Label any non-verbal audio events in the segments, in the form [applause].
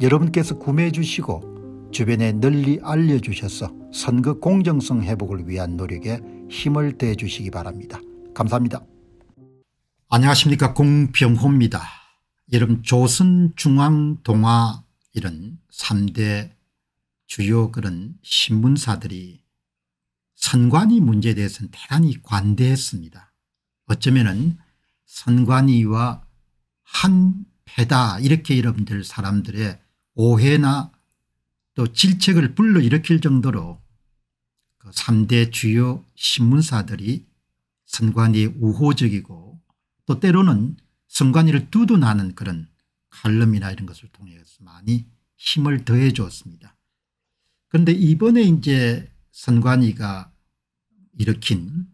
여러분께서 구매해 주시고 주변에 널리 알려주셔서 선거 공정성 회복을 위한 노력에 힘을 대 주시기 바랍니다. 감사합니다. 안녕하십니까 공병호입니다. 여러분 조선중앙동화 이런 3대 주요 그런 신문사들이 선관위 문제에 대해서는 대단히 관대했습니다. 어쩌면은 선관위와 한 패다 이렇게 여러분들 사람들의 오해나 또 질책을 불러일으킬 정도로 그 3대 주요 신문사들이 선관위에 우호적이고 또 때로는 선관위를 두둔하는 그런 칼럼이나 이런 것을 통해서 많이 힘을 더해 주었습니다. 그런데 이번에 이제 선관위가 일으킨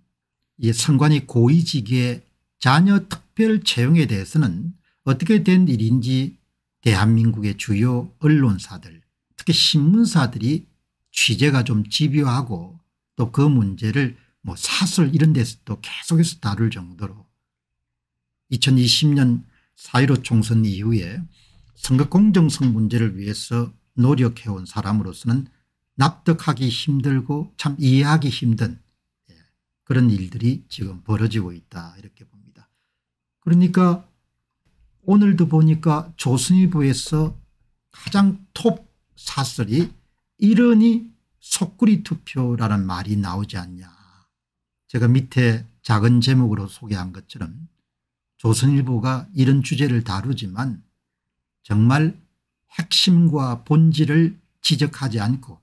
이 선관위 고위직의 자녀 특별 채용에 대해서는 어떻게 된 일인지 대한민국의 주요 언론사들 특히 신문사들이 취재가 좀 집요하고 또 그 문제를 뭐 사설 이런 데서도 계속해서 다룰 정도로 2020년 4.15 총선 이후에 선거 공정성 문제를 위해서 노력해온 사람으로서는 납득하기 힘들고 참 이해하기 힘든 예, 그런 일들이 지금 벌어지고 있다 이렇게 봅니다. 그러니까 오늘도 보니까 조선일보에서 가장 톱 사설이 이러니 속구리 투표라는 말이 나오지 않냐. 제가 밑에 작은 제목으로 소개한 것처럼 조선일보가 이런 주제를 다루지만 정말 핵심과 본질을 지적하지 않고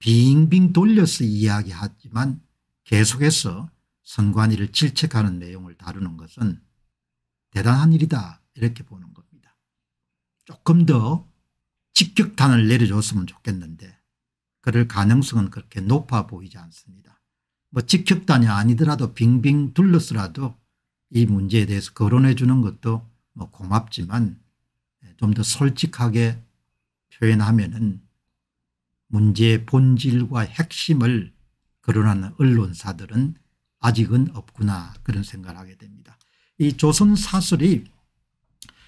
빙빙 돌려서 이야기하지만 계속해서 선관위를 질책하는 내용을 다루는 것은 대단한 일이다 이렇게 보는 겁니다. 조금 더 직격탄을 내려줬으면 좋겠는데 그럴 가능성은 그렇게 높아 보이지 않습니다. 뭐 직격탄이 아니더라도 빙빙 둘러서라도 이 문제에 대해서 거론해 주는 것도 뭐 고맙지만 좀 더 솔직하게 표현하면 은 문제의 본질과 핵심을 거론하는 언론사들은 아직은 없구나 그런 생각을 하게 됩니다. 이 조선사설이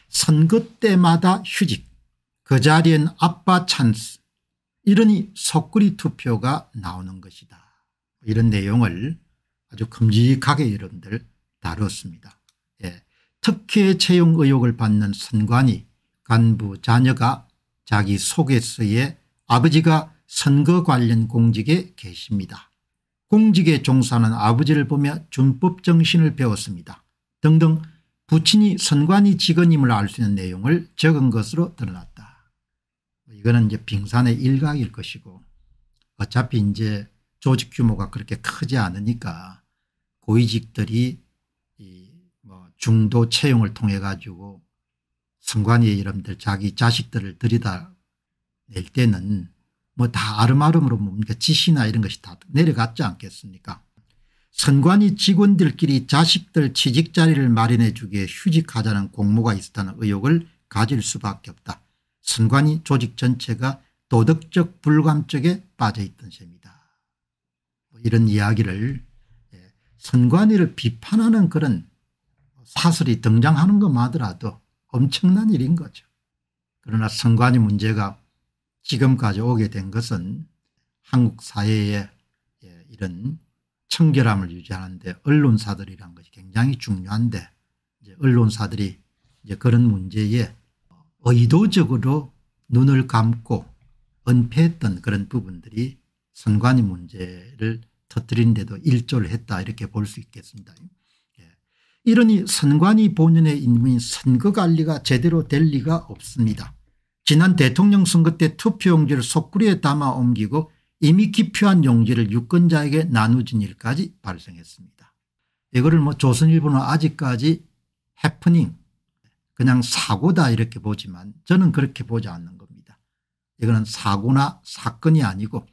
선거 때마다 휴직 그 자리엔 아빠 찬스 이러니 속구리 투표가 나오는 것이다. 이런 내용을 아주 큼직하게 여러분들 다뤘습니다. 예. 특혜 채용 의혹을 받는 선관위 간부 자녀가 자기 소개서에 아버지가 선거 관련 공직에 계십니다. 공직에 종사하는 아버지를 보며 준법정신을 배웠습니다. 등등 부친이 선관위 직원임을 알 수 있는 내용을 적은 것으로 드러났다. 이거는 이제 빙산의 일각일 것이고 어차피 이제 조직 규모가 그렇게 크지 않으니까 고위직들이 뭐 중도 채용을 통해 가지고 선관위의 이름들 자기 자식들을 들이다 낼 때는 뭐 다 아름아름으로 뭡니까 지시나 이런 것이 다 내려갔지 않겠습니까 선관위 직원들끼리 자식들 취직자리를 마련해 주기에 휴직하자는 공모가 있었다는 의혹을 가질 수밖에 없다. 선관위 조직 전체가 도덕적 불감증에 빠져있던 셈이다. 뭐 이런 이야기를 예, 선관위를 비판하는 그런 사설이 등장하는 것만하더라도 엄청난 일인 거죠. 그러나 선관위 문제가 지금까지 오게 된 것은 한국 사회에 예, 이런 청결함을 유지하는데 언론사들이란 것이 굉장히 중요한데 이제 언론사들이 이제 그런 문제에 의도적으로 눈을 감고 은폐했던 그런 부분들이 선관위 문제를 터뜨린데도 일조를 했다 이렇게 볼 수 있겠습니다. 예. 이러니 선관위 본연의 임무 선거관리가 제대로 될 리가 없습니다. 지난 대통령 선거 때 투표용지를 속구리에 담아 옮기고 이미 기표한 용지를 유권자에게 나누진 일까지 발생했습니다. 이거를 뭐 조선일보는 아직까지 해프닝 그냥 사고다 이렇게 보지만 저는 그렇게 보지 않는 겁니다. 이거는 사고나 사건이 아니고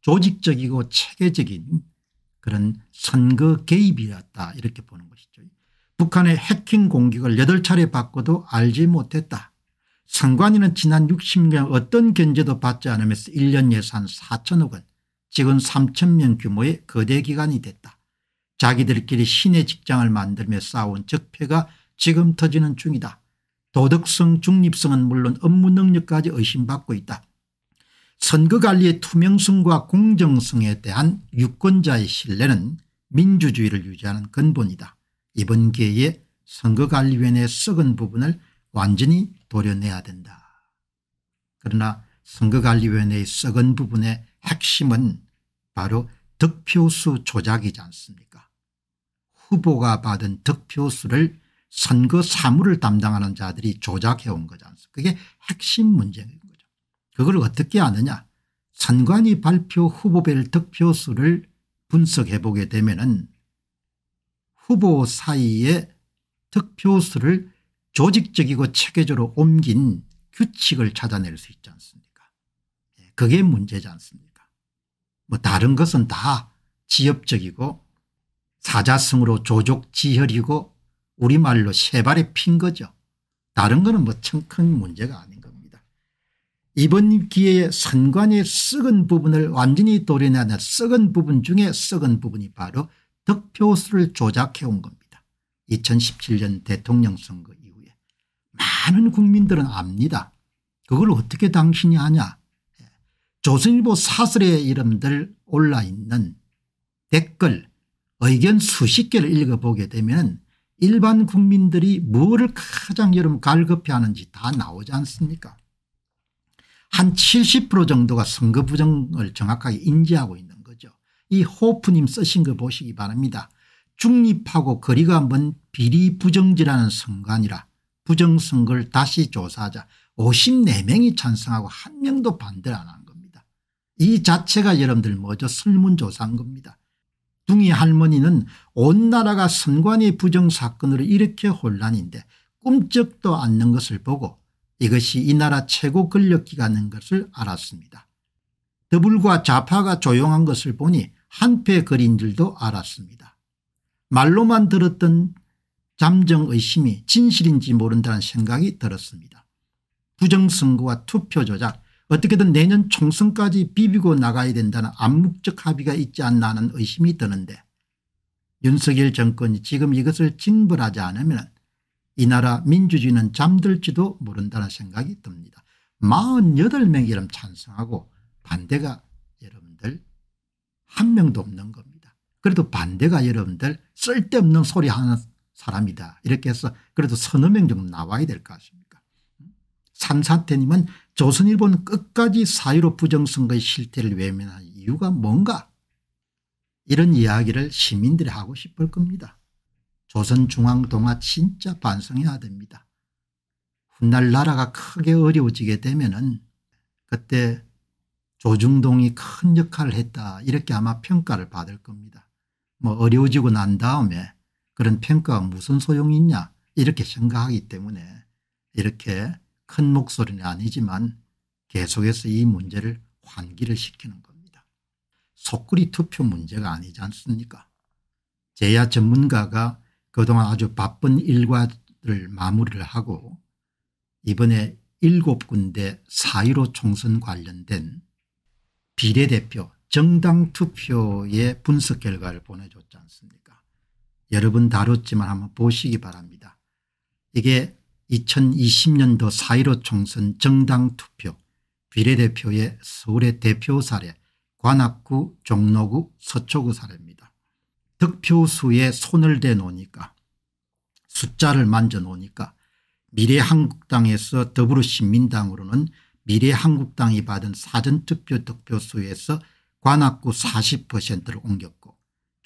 조직적이고 체계적인 그런 선거 개입이었다 이렇게 보는 것이죠. 북한의 해킹 공격을 8차례 받고도 알지 못했다. 선관위는 지난 60년 어떤 견제도 받지 않으면서 1년 예산 4천억 원 지금 3천 명 규모의 거대 기관이 됐다. 자기들끼리 신의 직장을 만들며 쌓아온 적폐가 지금 터지는 중이다. 도덕성 중립성은 물론 업무 능력까지 의심받고 있다. 선거관리의 투명성과 공정성에 대한 유권자의 신뢰는 민주주의를 유지하는 근본이다. 이번 기회에 선거관리위원회의 썩은 부분을 완전히 도려내야 된다. 그러나 선거관리위원회의 썩은 부분의 핵심은 바로 득표수 조작이지 않습니까 후보가 받은 득표수를 선거 사무를 담당하는 자들이 조작해온 거지 않습니까 그게 핵심 문제인 거죠. 그걸 어떻게 아느냐 선관위 발표 후보별 득표수를 분석해 보게 되면 은 후보 사이에 득표수를 조직적이고 체계적으로 옮긴 규칙을 찾아낼 수 있지 않습니까 예, 그게 문제지 않습니까 뭐 다른 것은 다 지엽적이고 사자성으로 조족지혈이고 우리말로 세발에 핀 거죠. 다른 거는 뭐큰 문제가 아닌 겁니다. 이번 기회에 선관의 썩은 부분을 완전히 도려내는 썩은 부분 중에 썩은 부분이 바로 득표수를 조작해 온 겁니다. 2017년 대통령 선거 많은 국민들은 압니다. 그걸 어떻게 당신이 아냐. 조선일보 사설의 이름들 올라있는 댓글 의견 수십 개를 읽어보게 되면 일반 국민들이 뭐를 가장 여러분 갈급해하는지 다 나오지 않습니까 한 70% 정도가 선거 부정을 정확하게 인지하고 있는 거죠. 이 호프님 쓰신 거 보시기 바랍니다. 중립하고 거리가 먼 비리 부정지라는 선관이라 부정선거를 다시 조사하자 54명이 찬성하고 한 명도 반대를 안 한 겁니다. 이 자체가 여러분들 뭐죠 설문조사인 겁니다. 둥이 할머니는 온 나라가 선관위 부정사건으로 이렇게 혼란인데 꿈쩍도 않는 것을 보고 이것이 이 나라 최고 권력기관인 것을 알았습니다. 더불과 좌파가 조용한 것을 보니 한패 거린 줄도 알았습니다. 말로만 들었던 잠정 의심이 진실인지 모른다는 생각이 들었습니다. 부정선거와 투표 조작 어떻게든 내년 총선까지 비비고 나가야 된다는 암묵적 합의가 있지 않나 하는 의심이 드는데 윤석열 정권이 지금 이것을 징벌하지 않으면 이 나라 민주주의는 잠들지도 모른다는 생각이 듭니다. 48명이 이름 찬성하고 반대가 여러분들 한 명도 없는 겁니다. 그래도 반대가 여러분들 쓸데없는 소리 하는 사람이다. 이렇게 해서 그래도 선언명 정도 나와야 될 것 같습니까 산사태님은 조선일보는 끝까지 사유로 부정선거의 실태를 외면한 이유가 뭔가 이런 이야기를 시민들이 하고 싶을 겁니다. 조선중앙동화 진짜 반성해야 됩니다. 훗날 나라가 크게 어려워지게 되면 은 그때 조중동이 큰 역할을 했다 이렇게 아마 평가를 받을 겁니다. 뭐 어려워지고 난 다음에 그런 평가가 무슨 소용이 있냐 이렇게 생각하기 때문에 이렇게 큰 목소리는 아니지만 계속해서 이 문제를 환기를 시키는 겁니다. 속구리 투표 문제가 아니지 않습니까 제야 전문가가 그동안 아주 바쁜 일과를 마무리를 하고 이번에 일곱 군데 사1로 총선 관련된 비례대표 정당 투표의 분석 결과를 보내줬지 않습니까 여러 번 다뤘지만 한번 보시기 바랍니다. 이게 2020년도 4.15 총선 정당 투표 비례대표의 서울의 대표 사례 관악구 종로구 서초구 사례입니다. 득표수에 손을 대놓으니까 숫자를 만져놓으니까 미래한국당에서 더불어신민당으로는 미래한국당이 받은 사전투표 득표수에서 관악구 40%를 옮겼고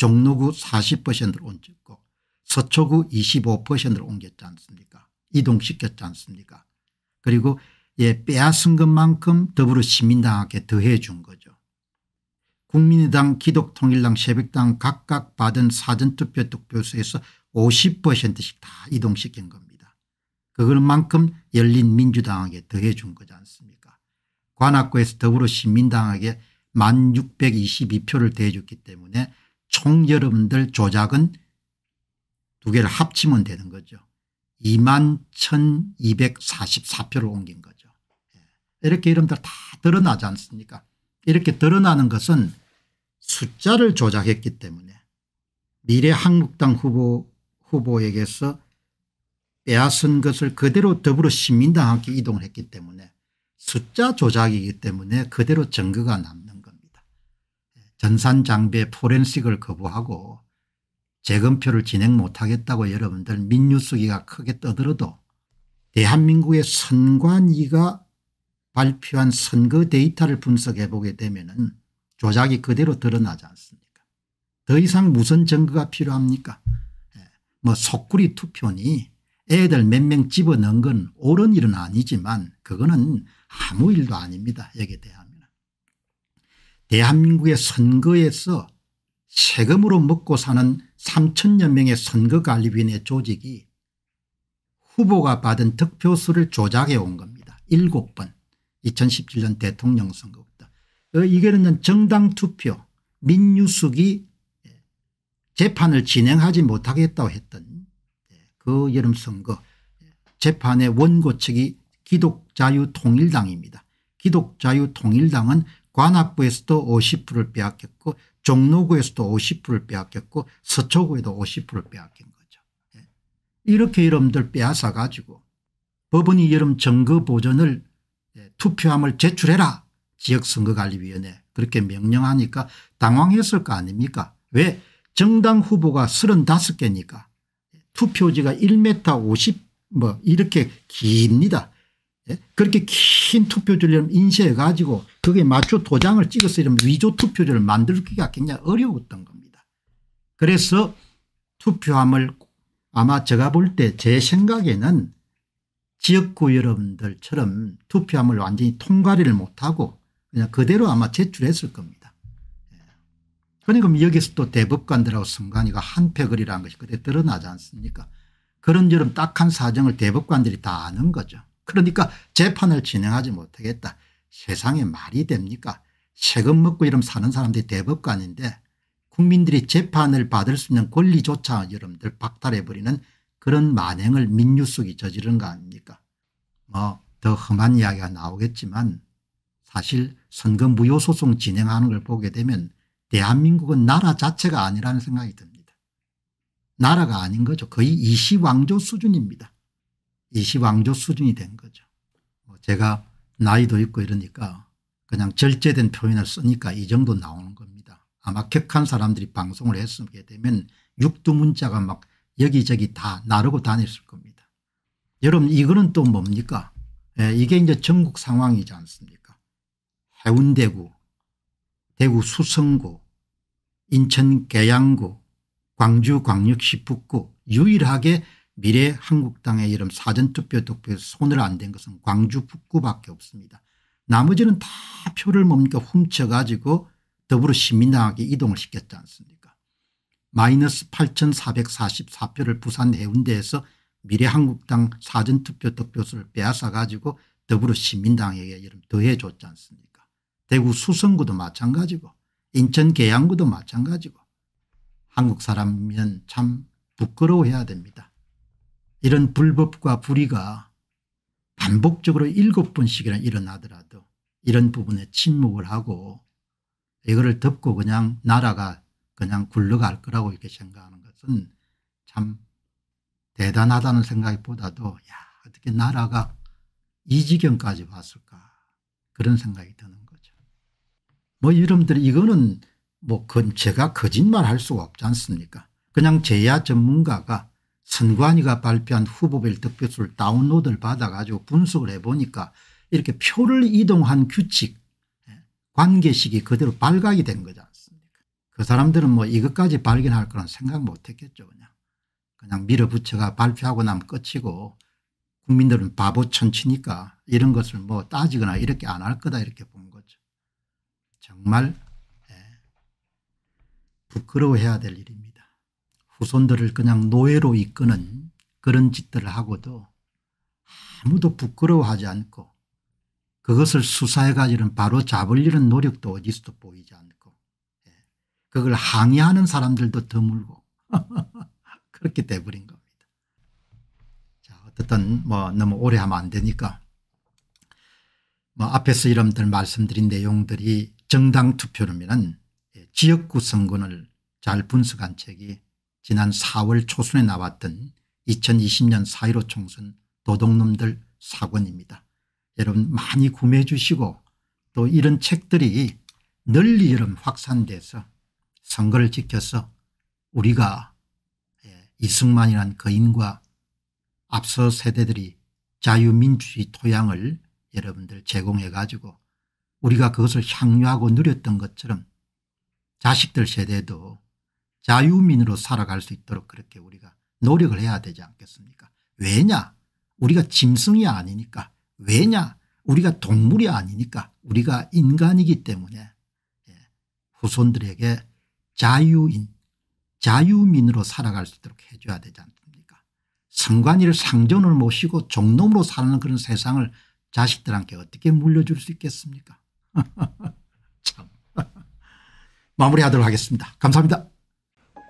종로구 40%를 옮겼고 서초구 25%를 옮겼지 않습니까 이동시켰지 않습니까 그리고 예, 빼앗은 것만큼 더불어 시민당한게 더해 준 거죠. 국민의당 기독통일당 새벽당 각각 받은 사전투표 득표수에서 50%씩 다 이동시킨 겁니다. 그걸만큼 열린민주당에게 더해 준 거지 않습니까 관악구에서 더불어 시민당에게 1622표를 더해줬기 때문에 총 여러분들 조작은 두 개를 합치면 되는 거죠. 2만 1244표를 옮긴 거죠. 예. 이렇게 이름들 다 드러나지 않습니까 이렇게 드러나는 것은 숫자를 조작했기 때문에 미래한국당 후보, 후보에게서 빼앗은 것을 그대로 더불어시민당한테 이동했기 때문에 숫자 조작이기 때문에 그대로 증거가 남는 전산장비 의 포렌식을 거부하고 재검표를 진행 못하겠다고 여러분들 민유수기가 크게 떠들어도 대한민국의 선관위가 발표한 선거 데이터를 분석해 보게 되면 조작이 그대로 드러나지 않습니까 더 이상 무슨 증거가 필요합니까 예, 뭐 속구리 투표니 애들 몇 명 집어넣은 건 옳은 일은 아니지만 그거는 아무 일도 아닙니다 여기에 대한 대한민국의 선거에서 세금으로 먹고 사는 3천여 명의 선거관리위원회 조직이 후보가 받은 득표수를 조작해 온 겁니다. 7번 2017년 대통령 선거부터. 어, 이거는 정당 투표 민유숙이 재판을 진행하지 못하겠다고 했던 예, 그 여름 선거 예, 재판의 원고 측이 기독자유통일당입니다. 기독자유통일당은 관악구에서도 50%를 빼앗겼고 종로구에서도 50%를 빼앗겼고 서초구에도 50%를 빼앗긴 거죠. 예. 이렇게 여러분들 빼앗아 가지고 법원이 여름 정거 보전을 예, 투표함을 제출해라 지역선거관리위원회 그렇게 명령하니까 당황했을 거 아닙니까 왜 정당 후보가 35개니까 투표지가 1m 50뭐 이렇게 깁니다. 예? 그렇게 긴 투표지를 인쇄해 가지고 그게 마초 도장을 찍어서 이런 위조 투표지를 만들기가 굉장히 어려웠던 겁니다. 그래서 투표함을 아마 제가 볼 때 제 생각에는 지역구 여러분들처럼 투표함을 완전히 통과를 못하고 그냥 그대로 아마 제출했을 겁니다. 예. 그러니까 여기서 또 대법관들하고 선관위가 한패거리라는 것이 그대 드러나지 않습니까 그런 저런 딱한 사정을 대법관들이 다 아는 거죠. 그러니까 재판을 진행하지 못하겠다. 세상에 말이 됩니까 세금 먹고 이러면 사는 사람들이 대법관인데 국민들이 재판을 받을 수 있는 권리조차 여러분들 박탈해버리는 그런 만행을 민유숙이 저지른 거 아닙니까 뭐 더 험한 이야기가 나오겠지만 사실 선거 무효소송 진행하는 걸 보게 되면 대한민국은 나라 자체가 아니라는 생각이 듭니다. 나라가 아닌 거죠. 거의 이시왕조 수준입니다. 이시왕조 수준이 된 거죠. 뭐 제가 나이도 있고 이러니까 그냥 절제된 표현을 쓰니까 이 정도 나오는 겁니다. 아마 격한 사람들이 방송을 했게 되면 육두문자가 막 여기저기 다 나르고 다녔을 겁니다. 여러분 이거는 또 뭡니까? 예, 이게 이제 전국 상황이지 않습니까? 해운대구, 대구 수성구, 인천 계양구, 광주 광역시 북구 유일하게 미래 한국당의 이름 사전투표 득표에서 손을 안 댄 것은 광주 북구밖에 없습니다. 나머지는 다 표를 뭡니까 훔쳐가지고 더불어 시민당하게 이동을 시켰지 않습니까 마이너스 8444표를 부산 해운대에서 미래한국당 사전투표 득표수를 빼앗아가지고 더불어 시민당에게 이름 더해줬지 않습니까 대구 수성구도 마찬가지고 인천 계양구도 마찬가지고 한국 사람이면 참 부끄러워해야 됩니다. 이런 불법과 불의가 반복적으로 일곱 번씩이나 일어나더라도 이런 부분에 침묵을 하고 이거를 덮고 그냥 나라가 그냥 굴러갈 거라고 이렇게 생각하는 것은 참 대단하다는 생각보다도 야 어떻게 나라가 이 지경까지 왔을까 그런 생각이 드는 거죠. 뭐 여러분들 이거는 뭐 제가 거짓말할 수가 없지 않습니까 그냥 제야 전문가가 선관위가 발표한 후보별 득표수를 다운로드를 받아가지고 분석을 해보니까 이렇게 표를 이동한 규칙 예, 관계식이 그대로 발각이 된 거지 않습니까 그 사람들은 뭐 이것까지 발견할 거란 생각 못했겠죠 그냥 그냥 밀어붙여가 발표하고 나면 끝이고 국민들은 바보 천치니까 이런 것을 뭐 따지거나 이렇게 안 할 거다 이렇게 본 거죠 정말 예, 부끄러워해야 될 일입니다 후손들을 그냥 노예로 이끄는 그런 짓들을 하고도 아무도 부끄러워하지 않고 그것을 수사해 가지는 바로 잡으려는 노력도 어디서도 보이지 않고 예, 그걸 항의하는 사람들도 드물고 [laughs] 그렇게 돼버린 겁니다. 자 어쨌든 뭐 너무 오래 하면 안 되니까 뭐 앞에서 여러분들 말씀드린 내용들이 정당 투표로면 예, 지역구 선거를 잘 분석한 책이 지난 4월 초순에 나왔던 2020년 4.15 총선 도둑놈들 사건입니다. 여러분 많이 구매해 주시고 또 이런 책들이 널리 여러 확산돼서 선거를 지켜서 우리가 예, 이승만이란 거인과 앞서 세대들이 자유민주주의 토양을 여러분들 제공해 가지고 우리가 그것을 향유하고 누렸던 것처럼 자식들 세대도 자유민으로 살아갈 수 있도록 그렇게 우리가 노력을 해야 되지 않겠습니까 왜냐 우리가 짐승이 아니니까 왜냐 우리가 동물이 아니니까 우리가 인간이기 때문에 예. 후손들에게 자유인 자유민으로 살아갈 수 있도록 해줘야 되지 않습니까 성관이를 상전을 모시고 종놈으로 사는 그런 세상을 자식들한테 어떻게 물려줄 수 있겠습니까 [laughs] 참 마무리하도록 하겠습니다 감사합니다